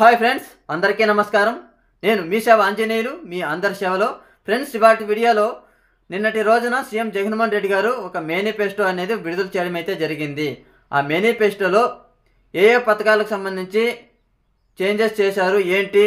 hi friends అందరికీ నమస్కారం నేను మీ సేవ ఆంజనేయులు మీ అందరి సేవలో ఫ్రెండ్స్ ఇవాటి వీడియోలో నిన్నటి రోజున సీఎం జగన్మోహన్ రెడ్డి గారు ఒక మేనిఫెస్టో అనేది విడుదల చేయడం అయితే జరిగింది ఆ మేనిఫెస్టోలో ఏ ఏ పథకాలకు సంబంధించి చేంజెస్ చేశారు ఏంటి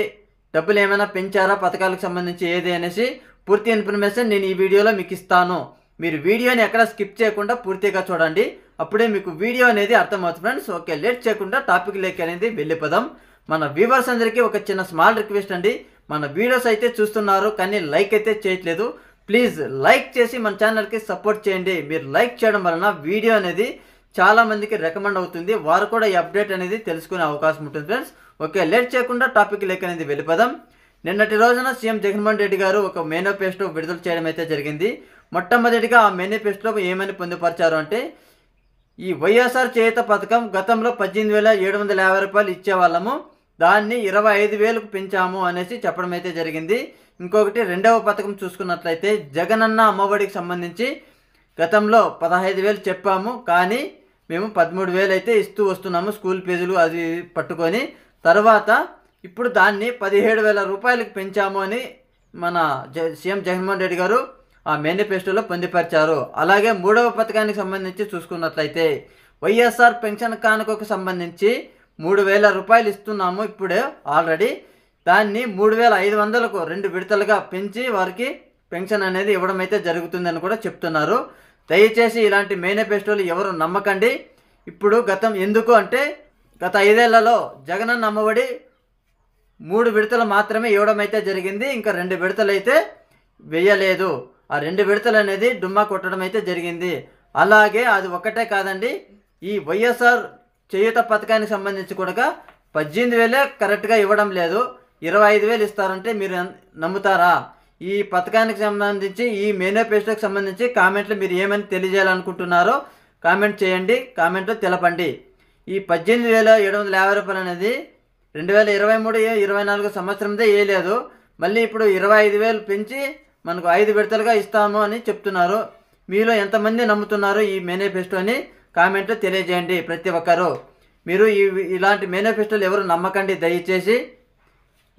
డబ్బులు ఏమైనా పెంచారా పథకాలకు సంబంధించి ఏది అనేసి పూర్తి ఇన్ఫర్మేషన్ నేను ఈ వీడియోలో మీకు ఇస్తాను మీరు వీడియోని ఎక్కడ స్కిప్ చేయకుండా పూర్తిగా చూడండి అప్పుడే మీకు వీడియో అనేది అర్థమవుతుంది ఫ్రెండ్స్ ఓకే లేట్ చేయకుండా టాపిక్ లేక అనేది వెళ్ళిపోదాం మన వ్యూవర్స్ అందరికీ ఒక చిన్న స్మాల్ రిక్వెస్ట్ అండి మన వీడియోస్ అయితే చూస్తున్నారు కానీ లైక్ అయితే చేయట్లేదు ప్లీజ్ లైక్ చేసి మన ఛానల్కి సపోర్ట్ చేయండి మీరు లైక్ చేయడం వలన వీడియో అనేది చాలామందికి రికమెండ్ అవుతుంది వారు కూడా ఈ అప్డేట్ అనేది తెలుసుకునే అవకాశం ఉంటుంది ఫ్రెండ్స్ ఓకే లేట్ చేయకుండా టాపిక్ లెక్క అనేది వెళ్ళిపోదాం నిన్నటి రోజున సీఎం జగన్మోహన్ రెడ్డి గారు ఒక మేనిఫెస్టో విడుదల చేయడం అయితే జరిగింది మొట్టమొదటిగా ఆ మేనిఫెస్టో ఏమని పొందుపరిచారు అంటే ఈ వైఎస్ఆర్ చేయుత పథకం గతంలో పద్దెనిమిది వేల ఏడు వందల యాభై రూపాయలు ఇచ్చేవాళ్ళము దాన్ని ఇరవై ఐదు వేలకు పెంచాము అనేసి చెప్పడం అయితే జరిగింది ఇంకొకటి రెండవ పథకం చూసుకున్నట్లయితే జగనన్న అమ్మఒడికి సంబంధించి గతంలో పదహైదు వేలు చెప్పాము కానీ మేము పదమూడు వేలు అయితే ఇస్తూ వస్తున్నాము స్కూల్ ఫీజులు అది పట్టుకొని తర్వాత ఇప్పుడు దాన్ని పదిహేడు వేల రూపాయలకు పెంచాము అని మన జ సీఎం జగన్మోహన్ రెడ్డి గారు ఆ మేనిఫెస్టోలో పొందిపరిచారు అలాగే మూడవ పథకానికి సంబంధించి చూసుకున్నట్లయితే వైఎస్ఆర్ పెన్షన్ కానుకకు సంబంధించి మూడు వేల రూపాయలు ఇస్తున్నాము ఇప్పుడే ఆల్రెడీ దాన్ని మూడు వేల ఐదు వందలకు రెండు విడతలుగా పెంచి వారికి పెన్షన్ అనేది ఇవ్వడం అయితే జరుగుతుందని కూడా చెప్తున్నారు దయచేసి ఇలాంటి మేనిఫెస్టోలు ఎవరు నమ్మకండి ఇప్పుడు గతం ఎందుకు అంటే గత ఐదేళ్లలో జగన్ అమ్మఒడి మూడు విడతలు మాత్రమే ఇవ్వడం అయితే జరిగింది ఇంకా రెండు విడతలు అయితే వేయలేదు ఆ రెండు విడతలు అనేది డుమ్మా కొట్టడం అయితే జరిగింది అలాగే అది ఒక్కటే కాదండి ఈ వైఎస్ఆర్ చేయూత పథకానికి సంబంధించి కూడా పద్దెనిమిది వేలే కరెక్ట్గా ఇవ్వడం లేదు ఇరవై ఐదు వేలు ఇస్తారంటే మీరు నమ్ముతారా ఈ పథకానికి సంబంధించి ఈ మేనిఫెస్టోకి సంబంధించి కామెంట్లు మీరు ఏమని తెలియజేయాలనుకుంటున్నారో కామెంట్ చేయండి కామెంట్లు తెలపండి ఈ పద్దెనిమిది వేల ఏడు వందల యాభై రూపాయలు అనేది రెండు వేల ఇరవై మూడు ఇరవై నాలుగు సంవత్సరందే వేయలేదు మళ్ళీ ఇప్పుడు ఇరవై ఐదు వేలు పెంచి మనకు ఐదు విడతలుగా ఇస్తాము అని చెప్తున్నారు మీలో ఎంతమంది నమ్ముతున్నారు ఈ మేనిఫెస్టోని కామెంట్లో తెలియజేయండి ప్రతి ఒక్కరూ మీరు ఈ ఇలాంటి మేనిఫెస్టోలు ఎవరు నమ్మకండి దయచేసి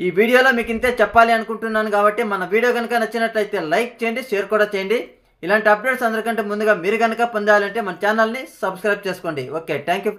ఈ వీడియోలో మీకు ఇంతే చెప్పాలి అనుకుంటున్నాను కాబట్టి మన వీడియో కనుక నచ్చినట్లయితే లైక్ చేయండి షేర్ కూడా చేయండి ఇలాంటి అప్డేట్స్ అందరికంటే ముందుగా మీరు కనుక పొందాలంటే మన ఛానల్ని సబ్స్క్రైబ్ చేసుకోండి ఓకే థ్యాంక్ యూ